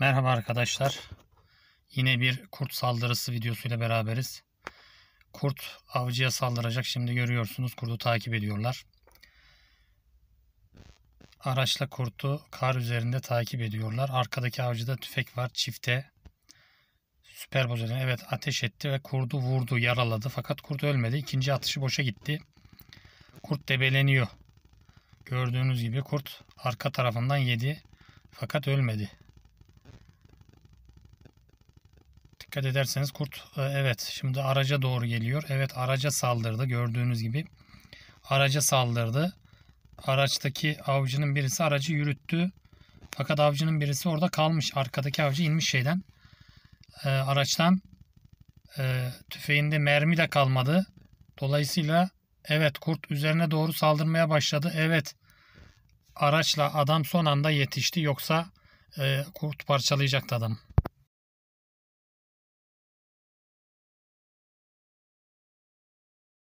Merhaba arkadaşlar. Yine bir kurt saldırısı videosuyla beraberiz. Kurt avcıya saldıracak. Şimdi görüyorsunuz kurdu takip ediyorlar. Araçla kurtu kar üzerinde takip ediyorlar. Arkadaki avcıda tüfek var çifte. Süper bozeden evet ateş etti ve kurdu vurdu yaraladı. Fakat kurt ölmedi. İkinci atışı boşa gitti. Kurt debeleniyor. Gördüğünüz gibi kurt arka tarafından yedi. Fakat ölmedi. Dikkat ederseniz kurt e, evet şimdi araca doğru geliyor. Evet araca saldırdı gördüğünüz gibi. Araca saldırdı. Araçtaki avcının birisi aracı yürüttü. Fakat avcının birisi orada kalmış. Arkadaki avcı inmiş şeyden. E, araçtan e, tüfeğinde mermi de kalmadı. Dolayısıyla evet kurt üzerine doğru saldırmaya başladı. Evet araçla adam son anda yetişti. Yoksa e, kurt parçalayacaktı adamı.